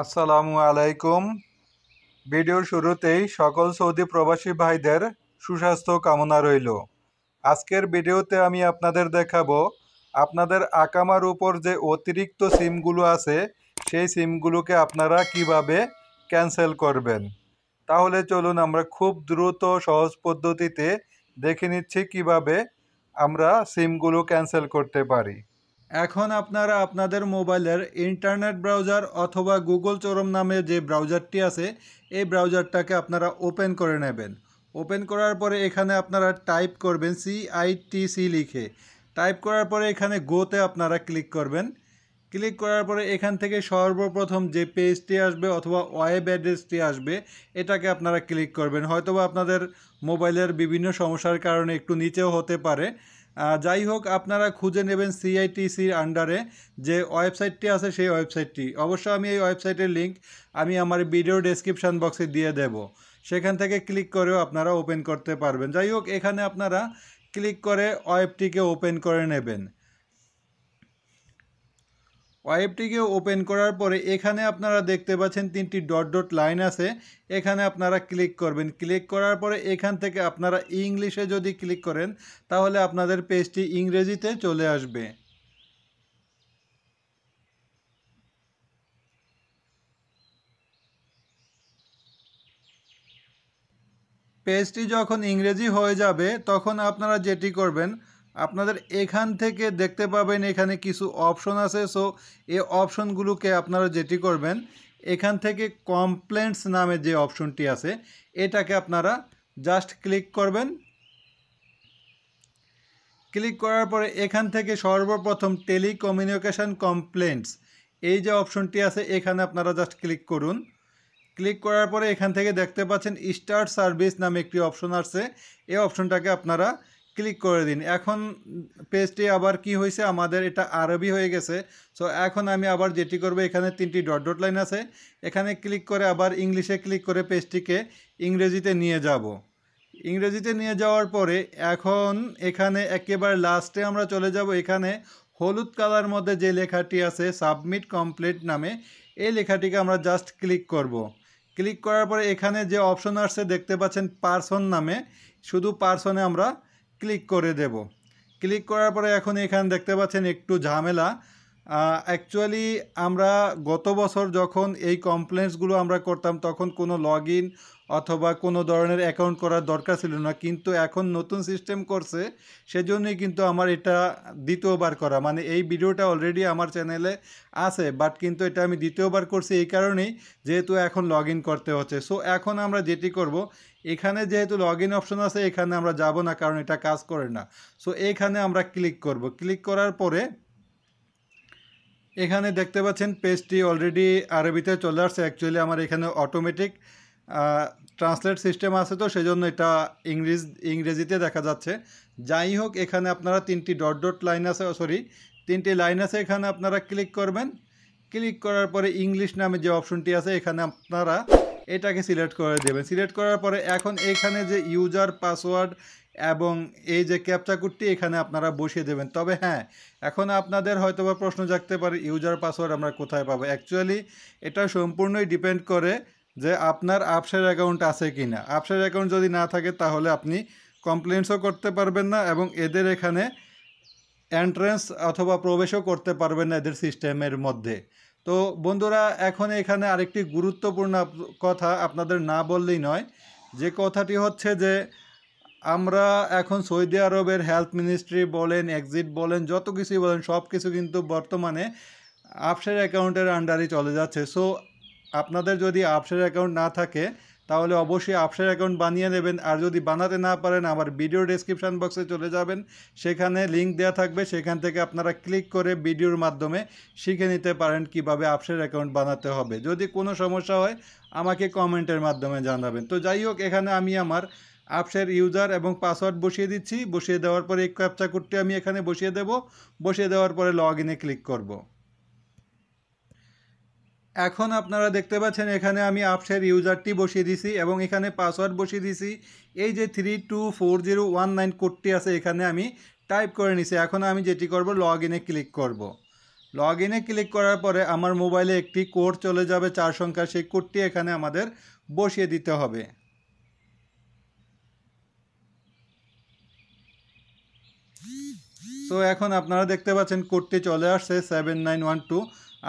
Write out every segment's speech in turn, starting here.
আসসালামু আলাইকুম ভিডিওর শুরুতেই সকল সৌদি প্রবাসী ভাইদের সুস্বাস্থ্য কামনা রইল আজকের ভিডিওতে আমি আপনাদের দেখাবো আপনাদের আকামার উপর যে অতিরিক্ত সিমগুলো আছে সেই সিমগুলোকে আপনারা কিভাবে ক্যান্সেল করবেন তাহলে চলুন আমরা খুব দ্রুত সহজ পদ্ধতিতে দেখে নিচ্ছি কিভাবে আমরা সিমগুলো ক্যান্সেল করতে পারি এখন আপনারা আপনাদের মোবাইলের ইন্টারনেট ব্রাউজার অথবা গুগল চরম নামে যে ব্রাউজারটি আছে এই ব্রাউজারটাকে আপনারা ওপেন করে নেবেন ওপেন করার পরে এখানে আপনারা টাইপ করবেন সিআইটিসি লিখে টাইপ করার পরে এখানে গোতে আপনারা ক্লিক করবেন ক্লিক করার পরে এখান থেকে সর্বপ্রথম যে পেজটি আসবে অথবা ওয়েব অ্যাড্রেসটি আসবে এটাকে আপনারা ক্লিক করবেন হয়তোবা আপনাদের মোবাইলের বিভিন্ন সমস্যার কারণে একটু নিচেও হতে পারে যাই হোক আপনারা খুঁজে নেবেন সিআইটিসির আন্ডারে যে ওয়েবসাইটটি আছে সেই ওয়েবসাইটটি অবশ্য আমি এই ওয়েবসাইটের লিঙ্ক আমি আমার ভিডিও ডেসক্রিপশান বক্সে দিয়ে দেব সেখান থেকে ক্লিক করেও আপনারা ওপেন করতে পারবেন যাই হোক এখানে আপনারা ক্লিক করে ওয়েবটিকে ওপেন করে নেবেন ওয়েবটিকে ওপেন করার পরে এখানে আপনারা দেখতে পাচ্ছেন তিনটি ডট ডট লাইন আছে এখানে আপনারা ক্লিক করবেন ক্লিক করার পরে এখান থেকে আপনারা ইংলিশে যদি ক্লিক করেন তাহলে আপনাদের পেজটি ইংরেজিতে চলে আসবে পেজটি যখন ইংরেজি হয়ে যাবে তখন আপনারা যেটি করবেন আপনাদের এখান থেকে দেখতে পাবেন এখানে কিছু অপশন আছে সো এই অপশনগুলোকে আপনারা যেটি করবেন এখান থেকে কমপ্লেন্টস নামে যে অপশনটি আছে এটাকে আপনারা জাস্ট ক্লিক করবেন ক্লিক করার পরে এখান থেকে সর্বপ্রথম টেলিকমিউনিকেশান কমপ্লেন্টস এই যে অপশনটি আছে এখানে আপনারা জাস্ট ক্লিক করুন ক্লিক করার পরে এখান থেকে দেখতে পাচ্ছেন স্টার্ট সার্ভিস নামে একটি অপশন আসছে এই অপশনটাকে আপনারা ক্লিক করে দিন এখন পেজটি আবার কি হয়েছে আমাদের এটা আরবি হয়ে গেছে সো এখন আমি আবার যেটি করব এখানে তিনটি ডট ডট লাইন আছে এখানে ক্লিক করে আবার ইংলিশে ক্লিক করে পেজটিকে ইংরেজিতে নিয়ে যাব ইংরেজিতে নিয়ে যাওয়ার পরে এখন এখানে একেবারে লাস্টে আমরা চলে যাব এখানে হলুদ কালার মধ্যে যে লেখাটি আছে সাবমিট কমপ্লিট নামে এই লেখাটিকে আমরা জাস্ট ক্লিক করব। ক্লিক করার পরে এখানে যে অপশন আসছে দেখতে পাচ্ছেন পার্সন নামে শুধু পার্সনে আমরা ক্লিক করে দেব ক্লিক করার পরে এখন এখানে দেখতে পাচ্ছেন একটু ঝামেলা অ্যাকচুয়ালি আমরা গত বছর যখন এই কমপ্লেন্টসগুলো আমরা করতাম তখন কোনো লগ অথবা কোনো ধরনের অ্যাকাউন্ট করার দরকার ছিল না কিন্তু এখন নতুন সিস্টেম করছে সেজন্যই কিন্তু আমার এটা দ্বিতীয়বার করা মানে এই ভিডিওটা অলরেডি আমার চ্যানেলে আছে বাট কিন্তু এটা আমি দ্বিতীয়বার করছি এই কারণেই যেহেতু এখন লগ করতে হচ্ছে সো এখন আমরা যেটি করব এখানে যেহেতু লগ ইন অপশন আছে এখানে আমরা যাব না কারণ এটা কাজ করে না সো এইখানে আমরা ক্লিক করব ক্লিক করার পরে এখানে দেখতে পাচ্ছেন পেজটি অলরেডি আরবিতে চলে আসছে অ্যাকচুয়ালি আমার এখানে অটোমেটিক ট্রান্সলেট সিস্টেম আছে তো সেজন্য এটা ইংরেজ ইংরেজিতে দেখা যাচ্ছে যাই হোক এখানে আপনারা তিনটি ডট ডট লাইন আছে সরি তিনটি লাইন আছে এখানে আপনারা ক্লিক করবেন ক্লিক করার পরে ইংলিশ নামে যে অপশনটি আছে এখানে আপনারা এটাকে সিলেক্ট করে দেবেন সিলেক্ট করার পরে এখন এখানে যে ইউজার পাসওয়ার্ড এবং এই যে ক্যাপচা কোডটি এখানে আপনারা বসিয়ে দেবেন তবে হ্যাঁ এখন আপনাদের হয়তো বা প্রশ্ন জাগতে পারে ইউজার পাসওয়ার্ড আমরা কোথায় পাবো অ্যাকচুয়ালি এটা সম্পূর্ণই ডিপেন্ড করে যে আপনার আপসের অ্যাকাউন্ট আছে কি না আপসের অ্যাকাউন্ট যদি না থাকে তাহলে আপনি কমপ্লেন্টসও করতে পারবেন না এবং এদের এখানে এন্ট্রেন্স অথবা প্রবেশও করতে পারবেন না এদের সিস্টেমের মধ্যে তো বন্ধুরা এখন এখানে আরেকটি গুরুত্বপূর্ণ কথা আপনাদের না বললেই নয় যে কথাটি হচ্ছে যে আমরা এখন সৌদি আরবের হেলথ মিনিস্ট্রি বলেন এক্সিট বলেন যত কিছুই বলেন সব কিছু কিন্তু বর্তমানে আপসের অ্যাকাউন্টের আন্ডারে চলে যাচ্ছে সো আপনাদের যদি আপসের অ্যাকাউন্ট না থাকে তাহলে অবশ্যই আপসের অ্যাকাউন্ট বানিয়ে নেবেন আর যদি বানাতে না পারেন আমার ভিডিও ডিসক্রিপশান বক্সে চলে যাবেন সেখানে লিঙ্ক দেওয়া থাকবে সেখান থেকে আপনারা ক্লিক করে ভিডিওর মাধ্যমে শিখে নিতে পারেন কিভাবে আপসের অ্যাকাউন্ট বানাতে হবে যদি কোনো সমস্যা হয় আমাকে কমেন্টের মাধ্যমে জানাবেন তো যাই হোক এখানে আমি আমার অ্যাপসের ইউজার এবং পাসওয়ার্ড বসিয়ে দিচ্ছি বসিয়ে দেওয়ার পরে এই ক্যাপচা করতে আমি এখানে বসিয়ে দেব বসিয়ে দেওয়ার পরে লগ ইনে ক্লিক করবো এখন আপনারা দেখতে পাচ্ছেন এখানে আমি আপসের ইউজারটি বসিয়ে দিছি এবং এখানে পাসওয়ার্ড বসিয়ে দিছি এই যে three two four zero one nine কোডটি আছে এখানে আমি টাইপ করে নিছি এখন আমি যেটি করব লগ ইনে ক্লিক করব। লগ ইনে ক্লিক করার পরে আমার মোবাইলে একটি কোড চলে যাবে চার সংখ্যার সেই কোডটি এখানে আমাদের বসিয়ে দিতে হবে তো এখন আপনারা দেখতে পাচ্ছেন কোডটি চলে আসছে সেভেন নাইন ওয়ান টু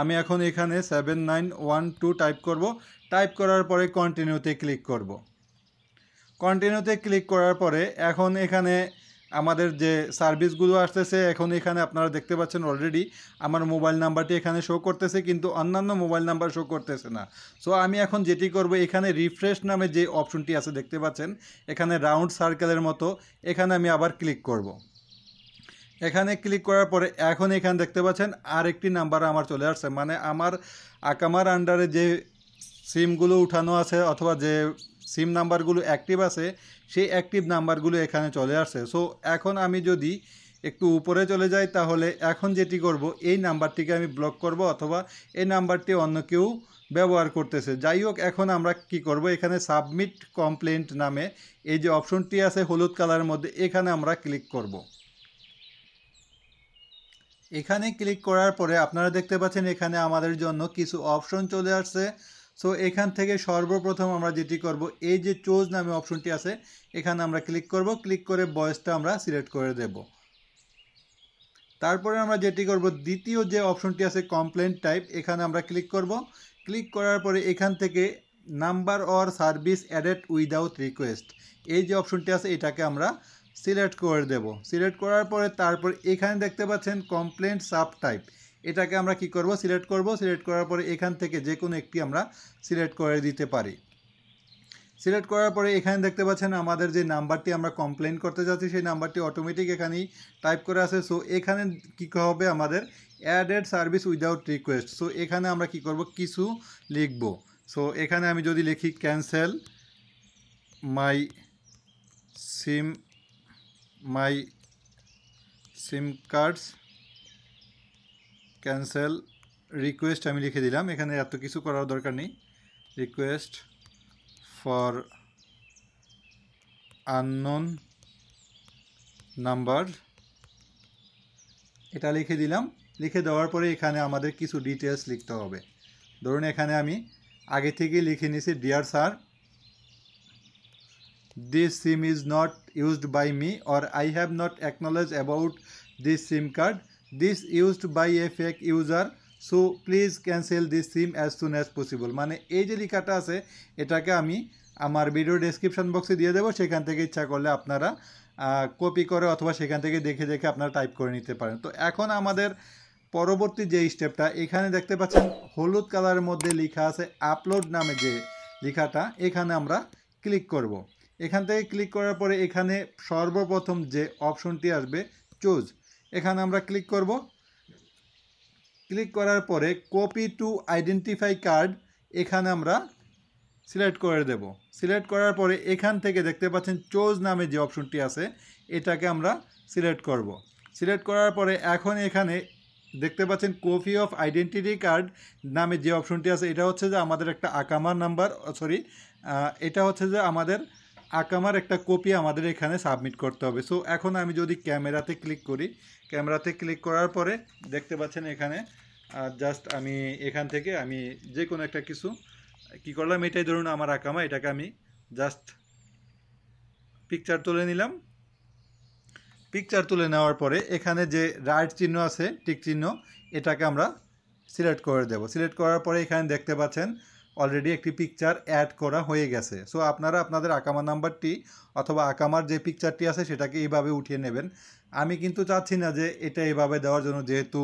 আমি এখন এখানে seven nine one two type করব টাইপ করার পরে কন্টিনিউতে ক্লিক করব কন্টিনিউতে ক্লিক করার পরে এখন এখানে আমাদের যে সার্ভিসগুলো আসতেছে এখন এখানে আপনারা দেখতে পাচ্ছেন অলরেডি আমার মোবাইল নাম্বারটি এখানে শো করতেছে কিন্তু অন্যান্য মোবাইল নাম্বার শো করতেছে না সো আমি এখন যেটি করব এখানে রিফ্রেশ নামে যে অপশনটি আছে দেখতে পাচ্ছেন এখানে রাউন্ড সার্কেলের মতো এখানে আমি আবার ক্লিক করব এখানে ক্লিক করার পরে এখন এখানে দেখতে পাচ্ছেন আরেকটি নাম্বার আমার চলে আসছে মানে আমার আকামার আন্ডারে যে সিমগুলো উঠানো আছে অথবা যে সিম নাম্বারগুলো অ্যাক্টিভ আছে সেই অ্যাক্টিভ নাম্বারগুলো এখানে চলে আসছে সো এখন আমি যদি একটু উপরে চলে যাই তাহলে এখন যেটি করব এই নাম্বারটিকে আমি ব্লক করব অথবা এই নাম্বারটি অন্য কেউ ব্যবহার করতেছে যাই হোক এখন আমরা কি করব এখানে সাবমিট কমপ্লেন্ট নামে এই যে অপশনটি আছে হলুদ কালারের মধ্যে এখানে আমরা ক্লিক করব। এখানে ক্লিক করার পরে আপনারা দেখতে পাচ্ছেন এখানে আমাদের জন্য কিছু অপশন চলে আসছে সো এখান থেকে সর্বপ্রথম আমরা যেটি করব এই যে চোজ নামে অপশনটি আছে এখানে আমরা ক্লিক করব ক্লিক করে বয়েসটা আমরা সিলেক্ট করে দেব তারপরে আমরা যেটি করব দ্বিতীয় যে অপশনটি আছে কমপ্লেন টাইপ এখানে আমরা ক্লিক করব ক্লিক করার পরে এখান থেকে number or service added without request এই যে অপশনটি আছে এটাকে আমরা সিলেক্ট করে দেব সিলেক্ট করার পরে তারপর এখানে দেখতে পাচ্ছেন কমপ্লেন্ট সাব টাইপ এটাকে আমরা কি করব সিলেক্ট করব সিলেক্ট করার পরে এখান থেকে যে কোনো একটি আমরা সিলেক্ট করে দিতে পারি সিলেক্ট করার পরে এখানে দেখতে পাচ্ছেন আমাদের যে নাম্বারটি আমরা কমপ্লেন করতে যাচ্ছি সেই নাম্বারটি অটোমেটিক এখানেই টাইপ করে আছে সো এখানে কী হবে আমাদের added service without request so এখানে আমরা কি করব কিছু লিখব সো এখানে আমি যদি লিখি cancel my SIM my SIM cards cancel request আমি লিখে দিলাম এখানে এত কিছু করার দরকার নেই রিকোয়েস্ট ফর আননোন নাম্বার এটা লিখে দিলাম লিখে দেওয়ার পরে এখানে আমাদের কিছু ডিটেলস লিখতে হবে ধরুন এখানে আমি আগে থেকে লিখে নিয়েছি dear sir this sim is not used by me or i have not acknowledged about this sim card this used by a fake user so please cancel this SIM as soon as possible মানে এই যে লেখাটা আছে এটাকে আমি আমার video description বক্সে দিয়ে দেবো সেখান থেকে ইচ্ছা করলে আপনারা কপি করে অথবা সেখান থেকে দেখে দেখে আপনারা টাইপ করে নিতে পারেন তো এখন আমাদের পরবর্তী যে স্টেপটা এখানে দেখতে পাচ্ছেন হলুদ কালারের মধ্যে লেখা আছে আপলোড নামে যে লেখাটা এখানে আমরা ক্লিক করব এখান থেকে ক্লিক করার পরে এখানে সর্বপ্রথম যে অপশনটি আসবে চুজ এখানে আমরা ক্লিক করব ক্লিক করার পরে কপি টু আইডেন্টিফাই কার্ড এখানে আমরা সিলেক্ট করে দেব সিলেক্ট করার পরে এখান থেকে দেখতে পাচ্ছেন চোজ নামে যে অপশনটি আছে এটাকে আমরা সিলেক্ট করব। সিলেক্ট করার পরে এখন এখানে দেখতে পাচ্ছেন কপি অফ আইডেন্টিটি কার্ড নামে যে অপশনটি আছে এটা হচ্ছে যে আমাদের একটা আকামার নাম্বার সরি এটা হচ্ছে যে আমাদের আঁকামার একটা কপি আমাদের এখানে সাবমিট করতে হবে সো এখন আমি যদি ক্যামেরাতে ক্লিক করি ক্যামেরাতে ক্লিক করার পরে দেখতে পাচ্ছেন এখানে জাস্ট আমি এখান থেকে আমি যে কোনো একটা কিছু কি করলাম এটাই ধরুন আমার আঁকামা এটাকে আমি জাস্ট পিকচার তুলে নিলাম পিকচার তুলে নেওয়ার পরে এখানে যে রাইট চিহ্ন আছে টিক চিহ্ন এটাকে আমরা সিলেক্ট করে দেব সিলেক্ট করার পরে এখানে দেখতে পাচ্ছেন অলরেডি একটি পিকচার অ্যাড করা হয়ে গেছে সো আপনারা আপনাদের আকামা নাম্বারটি অথবা আকামার যে পিকচারটি আছে সেটাকে এইভাবে উঠিয়ে নেবেন আমি কিন্তু চাচ্ছি না যে এটা এভাবে দেওয়ার জন্য যেহেতু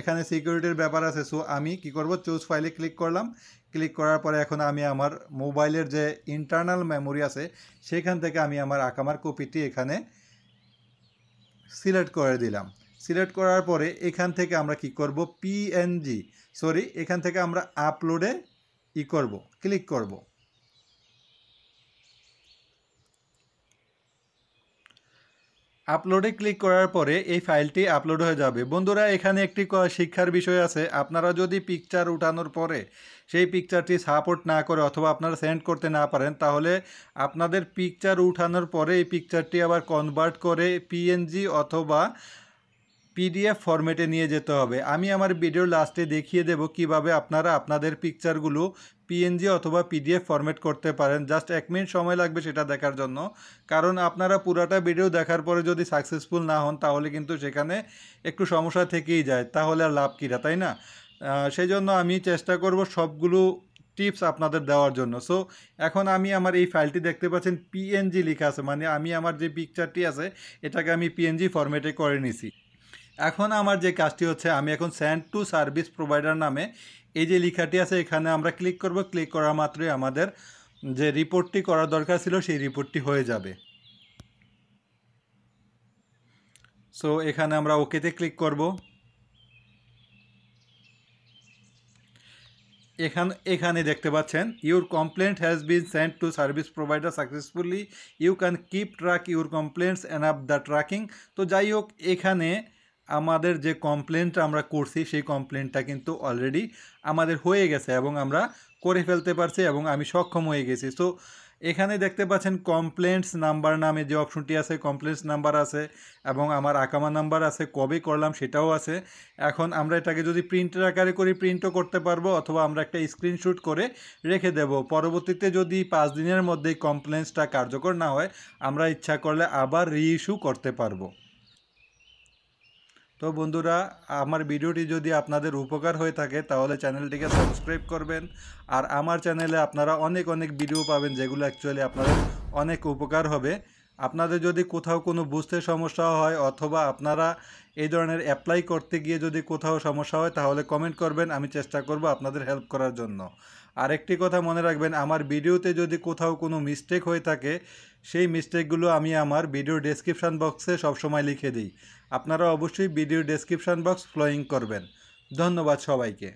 এখানে সিকিউরিটির ব্যাপার আছে সো আমি কি করব চুজ ফাইলে ক্লিক করলাম ক্লিক করার পরে এখন আমি আমার মোবাইলের যে ইন্টারনাল মেমোরি আছে সেখান থেকে আমি আমার আকামার কপিটি এখানে সিলেক্ট করে দিলাম সিলেক্ট করার পরে এখান থেকে আমরা কি করব পিএনজি সরি এখান থেকে আমরা আপলোডে ই করব ক্লিক করব আপলোডে ক্লিক করার পরে এই ফাইলটি আপলোড হয়ে যাবে বন্ধুরা এখানে একটি শিক্ষার বিষয় আছে আপনারা যদি পিকচার উঠানোর পরে সেই পিকচারটি সাপোর্ট না করে অথবা আপনারা সেন্ড করতে না পারেন তাহলে আপনাদের পিকচার উঠানোর পরে এই পিকচারটি আবার কনভার্ট করে পিএনজি অথবা পিডিএফ ফরম্যাটে নিয়ে যেতে হবে আমি আমার ভিডিও লাস্টে দেখিয়ে দেব কিভাবে আপনারা আপনাদের পিকচারগুলো পিএনজি অথবা পিডিএফ ফরম্যাট করতে পারেন জাস্ট এক মিনিট সময় লাগবে সেটা দেখার জন্য কারণ আপনারা পুরাটা ভিডিও দেখার পরে যদি সাকসেসফুল না হন তাহলে কিন্তু সেখানে একটু সমস্যা থেকেই যায় তাহলে আর লাভ কীরা তাই না সেই জন্য আমি চেষ্টা করব সবগুলো টিপস আপনাদের দেওয়ার জন্য সো এখন আমি আমার এই ফাইলটি দেখতে পাচ্ছেন পিএনজি লেখা আছে মানে আমি আমার যে পিকচারটি আছে এটাকে আমি পিএনজি ফরম্যাটে করে নিছি এখন আমার যে কাজটি হচ্ছে আমি এখন স্যান্ড টু সার্ভিস প্রোভাইডার নামে এই যে লেখাটি আছে এখানে আমরা ক্লিক করব ক্লিক করা মাত্রই আমাদের যে রিপোর্টটি করা দরকার ছিল সেই রিপোর্টটি হয়ে যাবে সো এখানে আমরা ওকেতে ক্লিক করব এখান এখানে দেখতে পাচ্ছেন your complaint has been send to service provider successfully you can keep track your complaints and up the tracking তো যাই হোক এখানে আমাদের যে কমপ্লেনটা আমরা করছি সেই কমপ্লেনটা কিন্তু অলরেডি আমাদের হয়ে গেছে এবং আমরা করে ফেলতে পারছি এবং আমি সক্ষম হয়ে গেছি সো এখানে দেখতে পাচ্ছেন কমপ্লেন্টস নাম্বার নামে যে অপশনটি আছে কমপ্লেন্টস নাম্বার আছে এবং আমার আকামা নাম্বার আছে কবে করলাম সেটাও আছে এখন আমরা এটাকে যদি প্রিন্টের আকারে করি প্রিন্টও করতে পারবো অথবা আমরা একটা স্ক্রিনশুট করে রেখে দেব পরবর্তীতে যদি পাঁচ দিনের মধ্যে কমপ্লেন্টসটা কার্যকর না হয় আমরা ইচ্ছা করলে আবার রিইস্যু করতে পারবো তো বন্ধুরা আমার ভিডিওটি যদি আপনাদের উপকার হয়ে থাকে তাহলে চ্যানেলটিকে সাবস্ক্রাইব করবেন আর আমার চ্যানেলে আপনারা অনেক অনেক ভিডিও পাবেন যেগুলো অ্যাকচুয়ালি আপনাদের অনেক উপকার হবে আপনাদের যদি কোথাও কোনো বুঝতে সমস্যা হয় অথবা আপনারা এই ধরনের অ্যাপ্লাই করতে গিয়ে যদি কোথাও সমস্যা হয় তাহলে কমেন্ট করবেন আমি চেষ্টা করব আপনাদের হেল্প করার জন্য আরেকটি কথা মনে রাখবেন আমার ভিডিওতে যদি কোথাও কোনো মিস্টেক হয়ে থাকে সেই মিস্টেকগুলো আমি আমার ভিডিওর ডেসক্রিপশান বক্সে সবসময় লিখে দিই আপনারা অবশ্যই ভিডিওর ডেসক্রিপশান বক্স ফ্লোয়িং করবেন ধন্যবাদ সবাইকে